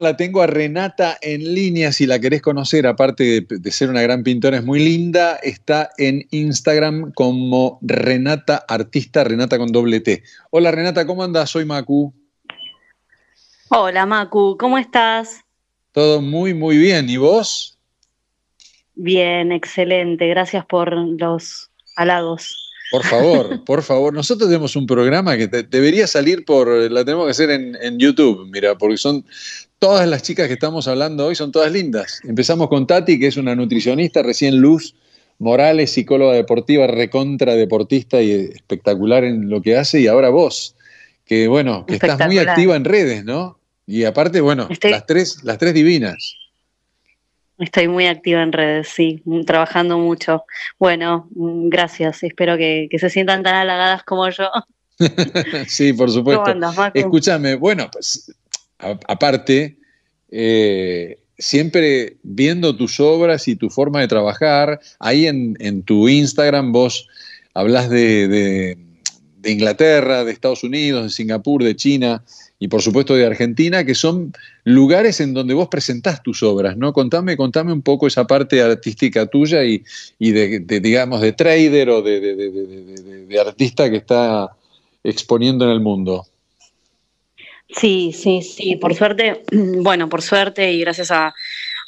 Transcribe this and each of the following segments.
La tengo a Renata en línea, si la querés conocer, aparte de, ser una gran pintora, es muy linda, está en Instagram como Renata Artista, Renata con doble T. Hola Renata, ¿cómo andas? Soy Macu. Hola Macu, ¿cómo estás? Todo muy, muy bien, ¿y vos? Bien, excelente, gracias por los halagos. Por favor, por favor. Nosotros tenemos un programa que debería salir por. La tenemos que hacer en, YouTube, mira, porque son. Todas las chicas que estamos hablando hoy son todas lindas. Empezamos con Tati, que es una nutricionista, recién luz. Morales, psicóloga deportiva, recontra deportista y espectacular en lo que hace. Y ahora vos, que bueno, que estás muy activa en redes, ¿no? Y aparte, bueno, las, tres, las tres divinas. Estoy muy activa en redes, sí, trabajando mucho. Bueno, gracias. Espero que, se sientan tan halagadas como yo. sí, por supuesto. Escúchame, bueno, pues aparte, eh, siempre viendo tus obras y tu forma de trabajar, ahí en, en tu Instagram vos hablas de Inglaterra, de Estados Unidos, de Singapur, de China y por supuesto de Argentina, que son lugares en donde vos presentás tus obras, ¿no? Contame, contame un poco esa parte artística tuya y, de, digamos, de trader o de artista que está exponiendo en el mundo. Sí, sí, sí, por suerte, bueno, por suerte y gracias a,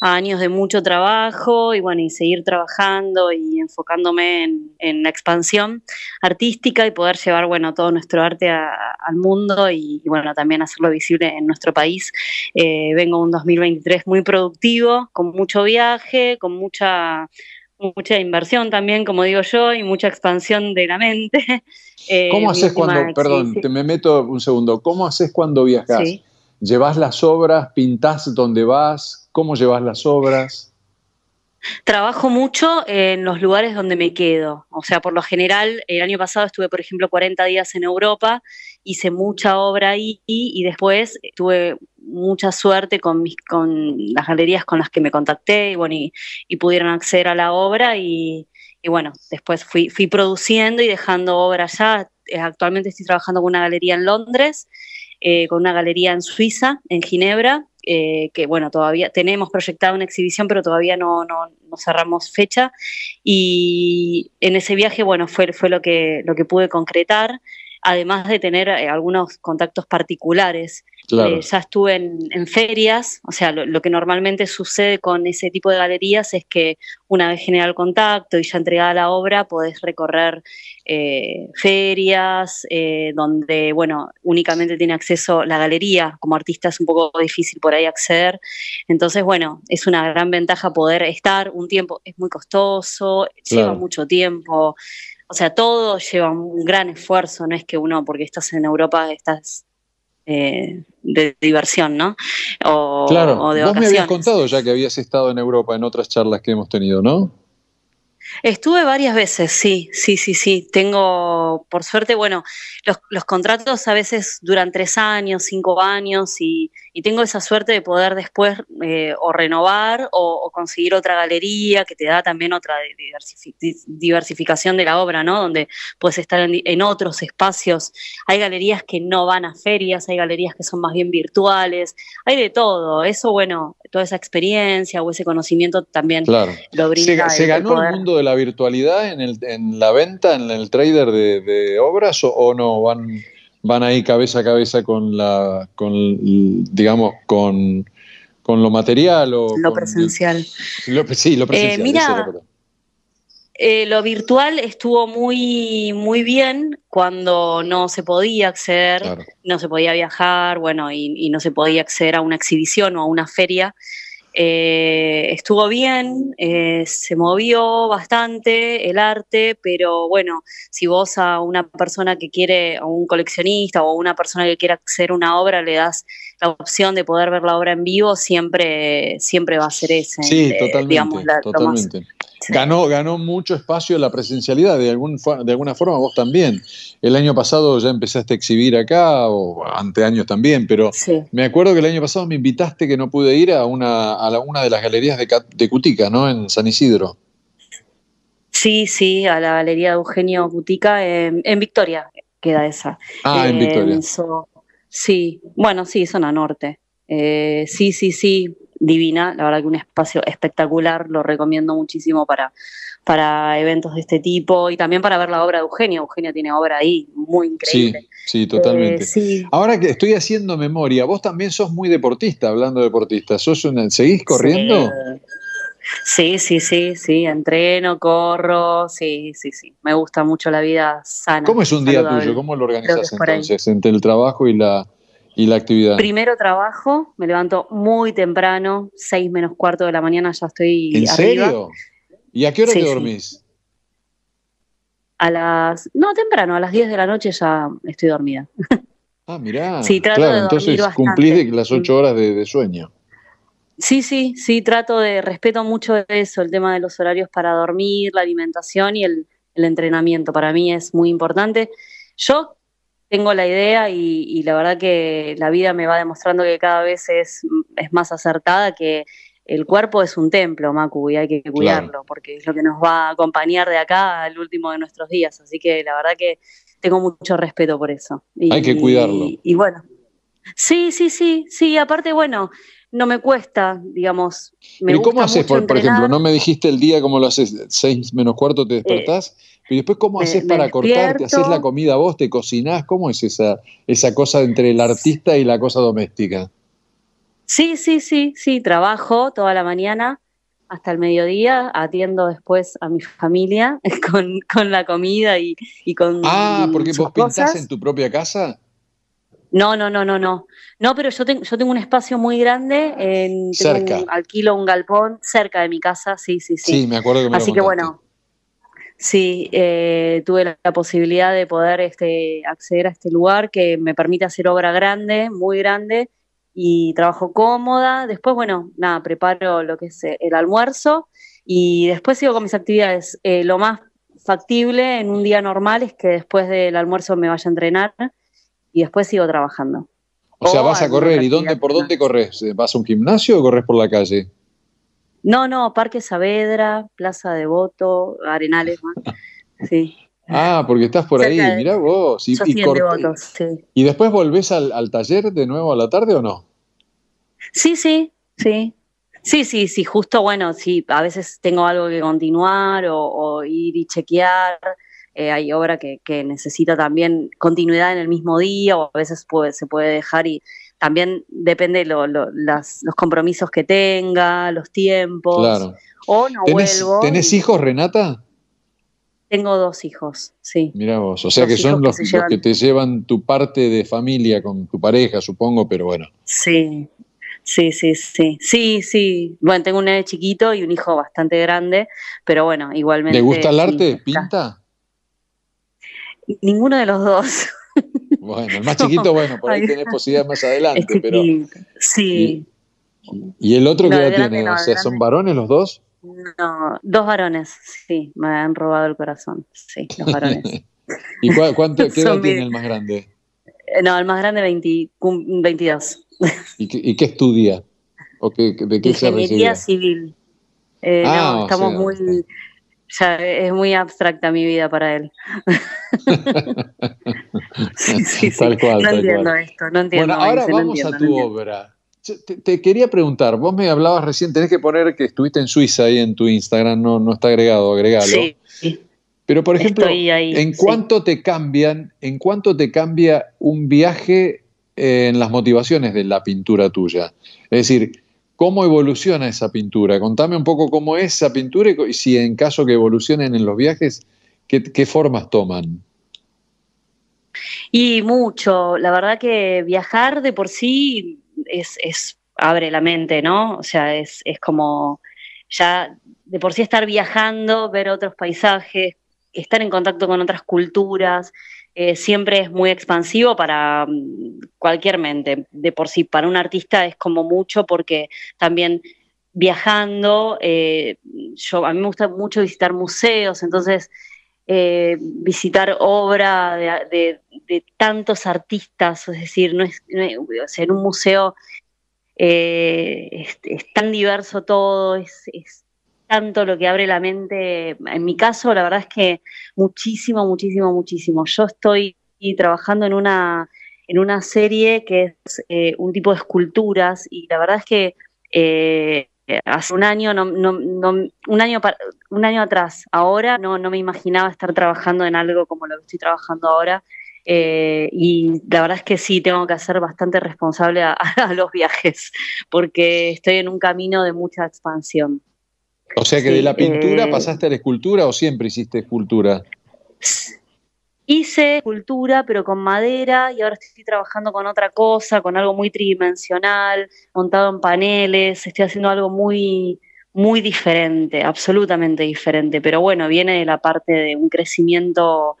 años de mucho trabajo y bueno, y seguir trabajando y enfocándome en, la expansión artística y poder llevar, bueno, todo nuestro arte al mundo y, bueno, también hacerlo visible en nuestro país. Eh, vengo un 2023 muy productivo, con mucho viaje, con mucha mucha inversión también, como digo yo, y mucha expansión de la mente. Eh, ¿Cómo haces cuando, perdón, te me meto un segundo, ¿cómo haces cuando viajas? ¿Llevas las obras, pintás donde vas? ¿Cómo llevas las obras? Trabajo mucho en los lugares donde me quedo. O sea, por lo general, el año pasado estuve, por ejemplo, 40 días en Europa, hice mucha obra ahí y después tuve mucha suerte con, mis, con las galerías con las que me contacté y, bueno, y, pudieron acceder a la obra y, bueno, después fui, produciendo y dejando obra allá. Eh, actualmente estoy trabajando con una galería en Londres, eh, con una galería en Suiza, en Ginebra, eh, que bueno, todavía tenemos proyectada una exhibición, pero todavía no, cerramos fecha. Y en ese viaje, bueno, fue, fue lo, que, lo que pude concretar además de tener eh, algunos contactos particulares. Eh, ya estuve en, ferias, o sea, lo, que normalmente sucede con ese tipo de galerías es que una vez generado el contacto y ya entregada la obra, podés recorrer eh, ferias donde, bueno, únicamente tiene acceso la galería, como artista es un poco difícil por ahí acceder. Entonces, bueno, es una gran ventaja poder estar un tiempo, es muy costoso, lleva mucho tiempo o sea, todo lleva un gran esfuerzo, no es que uno, porque estás en Europa, estás eh, de diversión, ¿no? claro. o de Vos me habías contado ya que habías estado en Europa en otras charlas que hemos tenido, ¿no? Estuve varias veces, sí, sí, sí, sí. Tengo, por suerte, bueno, los, contratos a veces duran tres años, cinco años y, tengo esa suerte de poder después eh, o renovar o, conseguir otra galería que te da también otra diversificación de la obra, ¿no? Donde puedes estar en, otros espacios. Hay galerías que no van a ferias, hay galerías que son más bien virtuales, hay de todo. Eso, bueno, toda esa experiencia o ese conocimiento también lo brinda. mundo la virtualidad en, el, en la venta, en el trader de, obras o, no van, van ahí cabeza a cabeza con la, con, digamos, con, lo material o lo presencial? lo, eh, eh, lo virtual estuvo muy, muy bien cuando no se podía acceder, no se podía viajar, bueno, y, y, no se podía acceder a una exhibición o a una feria. Eh, estuvo bien, eh, se movió bastante el arte, pero bueno, si vos a una persona que quiere, a un coleccionista o a una persona que quiera hacer una obra, le das la opción de poder ver la obra en vivo siempre, siempre va a ser ese. Sí, eh, totalmente. Ganó, ganó mucho espacio la presencialidad, de, algún, de alguna forma vos también. El año pasado ya empezaste a exhibir acá, o ante años también, pero me acuerdo que el año pasado me invitaste que no pude ir a una, a una de las galerías de, Cutica, ¿no? En San Isidro. Sí, sí, a la galería de Eugenio Cutica en, Victoria queda esa. Ah, en eh, Victoria. Sí, bueno, sí, zona norte. Eh, sí, sí, sí, divina. La verdad que un espacio espectacular, lo recomiendo muchísimo para, para eventos de este tipo y también para ver la obra de Eugenia. Eugenia tiene obra ahí, muy increíble. Sí, eh, sí, totalmente. Ahora que estoy haciendo memoria, vos también sos muy deportista, hablando de deportista. ¿Sos un, ¿Seguís corriendo? Sí, sí, sí, sí, entreno, corro, sí, sí, sí. Me gusta mucho la vida sana. ¿Cómo es un día tuyo? ¿Cómo lo organizas entonces entre el trabajo y la, actividad? Primero trabajo, me levanto muy temprano, seis menos cuarto de la mañana ya estoy ¿En serio? ¿Y a qué hora te dormís? A las, no, temprano, a las diez de la noche ya estoy dormida. Ah, mirá. Sí, claro, de entonces cumplís las ocho horas de sueño. Sí, sí, sí, trato de, respeto mucho eso, el tema de los horarios para dormir, la alimentación y el, entrenamiento. Para mí es muy importante. Yo tengo la idea y, la verdad que la vida me va demostrando que cada vez es, más acertada, que el cuerpo es un templo, Macu, y hay que cuidarlo, porque es lo que nos va a acompañar de acá al último de nuestros días. Así que la verdad que tengo mucho respeto por eso. hay que cuidarlo. y, bueno. Sí, sí, sí, sí, aparte, bueno, no me cuesta, digamos. Me cómo haces, por, ejemplo? No me dijiste el día cómo lo haces, seis menos cuarto te eh, despertás, ¿Y después cómo haces para cortarte, haces la comida vos, te cocinás, ¿cómo es esa, esa cosa entre el artista y la cosa doméstica? Sí, sí, sí, sí, trabajo toda la mañana hasta el mediodía, atiendo después a mi familia con, con la comida y, y con... Ah, porque vos pintás en tu propia casa. No, no, no, no, no. No, pero yo, tengo, yo tengo un espacio muy grande, en, cerca. alquilo un galpón cerca de mi casa, sí, sí, sí. Sí, me acuerdo Así que bueno, sí, eh, tuve la, posibilidad de poder este, acceder a este lugar que me permite hacer obra grande, muy grande, y trabajo cómoda. Después, bueno, nada, preparo lo que es eh, el almuerzo y después sigo con mis actividades. Eh, lo más factible en un día normal es que después del almuerzo me vaya a entrenar y después sigo trabajando. O, sea, vas a correr. ¿Y dónde, por dónde corres? Eh, ¿Vas a un gimnasio o corres por la calle? No, no, Parque Saavedra, Plaza de Voto Arenales. sí. Ah, porque estás por ahí, mira mirá vos. Y, y, sí. ¿Y después volvés al, taller de nuevo a la tarde o no? Sí, sí, sí. Sí, sí, sí, justo, bueno, sí, a veces tengo algo que continuar o ir y chequear. Eh, hay obra que, necesita también continuidad en el mismo día o a veces puede, se puede dejar y también depende los compromisos que tenga, los tiempos. Claro. O no vuelvo. ¿Tenés hijos, Renata? Tengo dos hijos, sí. Mira vos, o sea que son los que, te llevan tu parte de familia con tu pareja, supongo, pero bueno. Sí, Sí, sí, sí. Sí, sí. Bueno, tengo un chiquito y un hijo bastante grande, pero bueno, igualmente. ¿Le gusta el arte? ¿Pinta? Ninguno de los dos. Bueno, el más chiquito, bueno, por ahí tenés posibilidad más adelante, este pero. Sí. Y, el otro qué que tiene? o sea, ¿son varones los dos? No, dos varones, sí, me han robado el corazón, sí, los varones. ¿Y cuánto, qué edad tiene el más grande? Eh, no, el más grande 22. ¿Y qué, estudia? ¿O qué, ¿De qué Ingeniería civil. Eh, ah, no, estamos muy sea, es muy abstracta mi vida para él. sí, sí, Tal cual, no entiendo esto, no entiendo. Bueno, ahora vamos a tu obra. Te, quería preguntar, vos me hablabas recién, tenés que poner que estuviste en Suiza ahí en tu Instagram, no, no está agregado, agregalo. Sí, sí. Pero por ejemplo, ¿en cuánto te cambian, en cuánto te cambia un viaje eh, en las motivaciones de la pintura tuya? Es decir, ¿Cómo evoluciona esa pintura? Contame un poco cómo es esa pintura y si en caso que evolucionen en los viajes, qué, formas toman. Y mucho, la verdad que viajar de por sí es, es abre la mente, ¿no? O sea, es, es como ya de por sí estar viajando, ver otros paisajes, estar en contacto con otras culturas, eh, siempre es muy expansivo para mm, cualquier mente. De por sí, para un artista es como mucho porque también viajando, eh, yo, a mí me gusta mucho visitar museos, entonces eh, visitar obra de, tantos artistas, es decir, no es, en un museo es, tan diverso todo, es, tanto lo que abre la mente. En mi caso, la verdad es que muchísimo, muchísimo, muchísimo. Yo estoy trabajando en una, en una serie que es eh, un tipo de esculturas y la verdad es que eh, hace un año, no, no, un, año un año atrás, ahora no, me imaginaba estar trabajando en algo como lo que estoy trabajando ahora. Eh, y la verdad es que sí, tengo que ser bastante responsable a, los viajes, porque estoy en un camino de mucha expansión. O sea que de la pintura eh, pasaste a la escultura o siempre hiciste escultura. Hice escultura, pero con madera y ahora estoy trabajando con otra cosa, con algo muy tridimensional, montado en paneles, estoy haciendo algo muy, muy diferente, absolutamente diferente, pero bueno, viene de la parte de un crecimiento,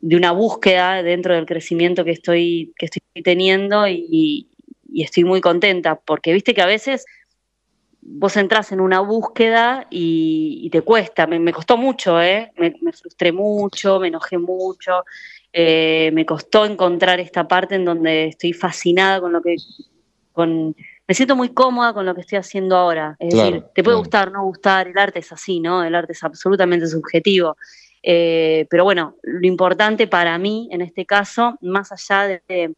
de una búsqueda dentro del crecimiento que estoy, que estoy teniendo y estoy muy contenta, porque viste que a veces vos entras en una búsqueda y, te cuesta. Me, costó mucho, ¿eh? Me, frustré mucho, me enojé mucho, eh, me costó encontrar esta parte en donde estoy fascinada con lo que... me siento muy cómoda con lo que estoy haciendo ahora. Es decir, te puede gustar gustar, no gustar, el arte es así, ¿no? El arte es absolutamente subjetivo. Eh, pero bueno, lo importante para mí en este caso, más allá de,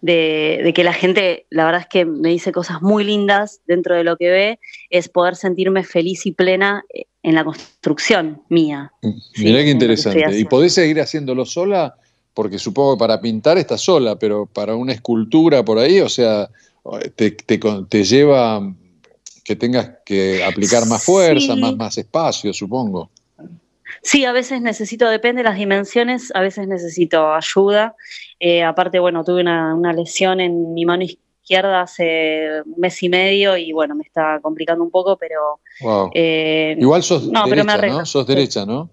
de, que la gente, la verdad es que me dice cosas muy lindas dentro de lo que ve, es poder sentirme feliz y plena eh, en la construcción mía. Mm, mirá qué interesante. ¿Y podés seguir haciéndolo sola? Porque supongo que para pintar estás sola, pero para una escultura por ahí, o sea, te, te, lleva que tengas que aplicar más fuerza, más, más espacio, supongo. Sí, a veces necesito, depende de las dimensiones, a veces necesito ayuda. Eh, aparte, bueno, tuve una, lesión en mi mano izquierda hace un mes y medio y bueno, me está complicando un poco, pero... Eh, Igual sos, derecha, ¿no?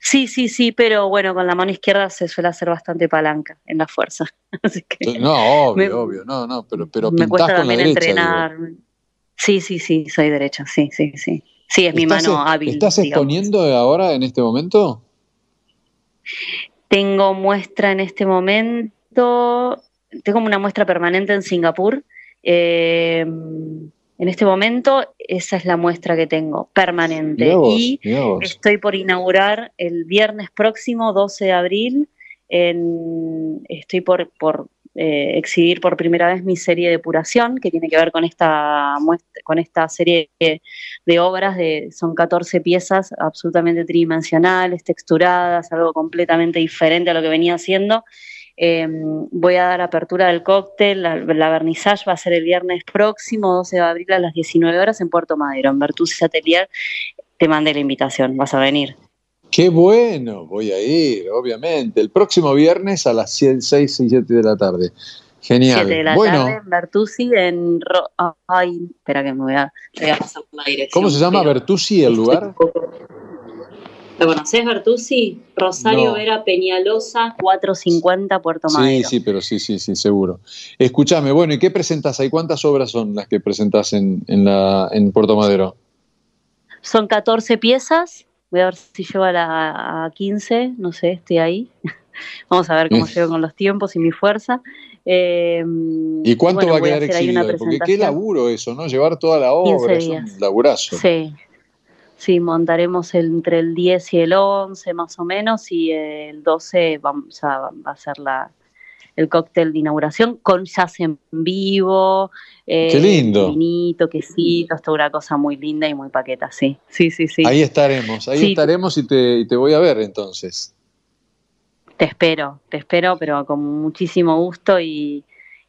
Sí, sí, sí, pero bueno, con la mano izquierda se suele hacer bastante palanca en la fuerza. no, obvio, obvio, no, no, pero, me cuesta con Entrenar. Sí, sí, sí, soy derecha, sí, sí, sí. Sí, es mi mano hábil. ¿Estás exponiendo ahora en este momento? Tengo muestra en este momento, tengo una muestra permanente en Singapur. Em, en este momento esa es la muestra que tengo, permanente. y estoy por inaugurar el viernes próximo, 12 de abril, en, estoy por, por eh, exhibir por primera vez mi serie de Depuración, que tiene que ver con esta, con esta serie de obras, de, son 14 piezas absolutamente tridimensionales, texturadas, algo completamente diferente a lo que venía haciendo. Em, voy a dar apertura del cóctel, la, la, va a ser el viernes próximo, 12 de abril a las 19 horas en Puerto Madero, en Bertuzzi Atelier. Te mandé la invitación, vas a venir. Qué bueno, voy a ir, obviamente. El próximo viernes a las 6, y 7 de la tarde. Genial. 7 de la tarde en Bertuzzi, en. Ay, espera que me voy a. Voy a pasar dirección, ¿Cómo se llama Bertuzzi el lugar? ¿Lo conoces, Bertuzzi? Rosario Vera Peñalosa, 450 Puerto Madero. Sí, sí, pero sí, sí, sí, seguro. Escúchame, bueno, ¿y qué presentás ahí? ¿Cuántas obras son las que presentás en, la, en Puerto Madero? Son 14 piezas voy a ver si llego a, la, 15, no sé, estoy ahí. Vamos a ver cómo mm. llego con los tiempos y mi fuerza. Eh, ¿Y cuánto va a quedar exhibido? Porque qué laburo eso, ¿no? Llevar toda la obra, es un laburazo. Sí, sí, montaremos entre el 10 y el 11 más o menos y el 12 vamos, va a ser la, el cóctel de inauguración con jazz en vivo. Eh, Qué lindo. Vinito, quesitos, toda una cosa muy linda y muy paqueta, sí. Sí, sí, sí. Ahí estaremos, ahí estaremos y te, te voy a ver entonces. Te espero, te espero, pero con muchísimo gusto y,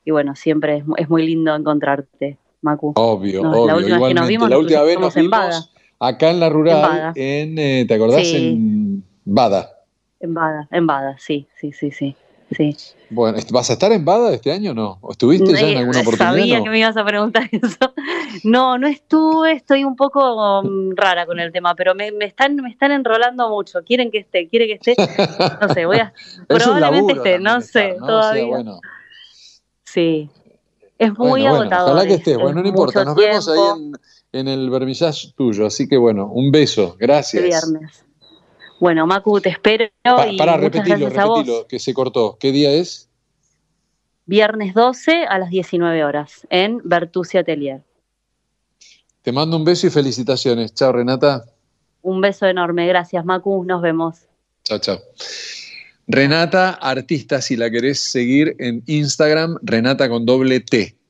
bueno, siempre es, muy lindo encontrarte, Macu. Obvio, obvio. La última vez nos vimos, la última vez nos acá en la rural, en, eh, ¿te acordás? En Bada. En Bada, en Bada, sí, sí, sí, sí sí. Bueno, ¿vas a estar en Bada este año o no? ¿O estuviste ya en alguna oportunidad? Sabía no? que me ibas a preguntar eso. No, no estuve, estoy un poco mm, rara con el tema, pero me, están, me están enrolando mucho. Quieren que esté, quiere que esté. No sé, voy a. probablemente esté, no sé, todavía. bueno. Sí. Es muy agotador. Bueno, ojalá que esté. bueno, no importa. Nos vemos ahí en, el vermillaje tuyo. Así que bueno, un beso. Gracias. viernes. Bueno, Macu, te espero. para repetirlo, que se cortó. ¿Qué día es? Viernes 12 a las 19 horas en Bertuzzi Atelier. Te mando un beso y felicitaciones. Chao, Renata. Un beso enorme. Gracias, Macu. Nos vemos. Chao, chao. Renata Artista, si la querés seguir en Instagram, Renata con doble T.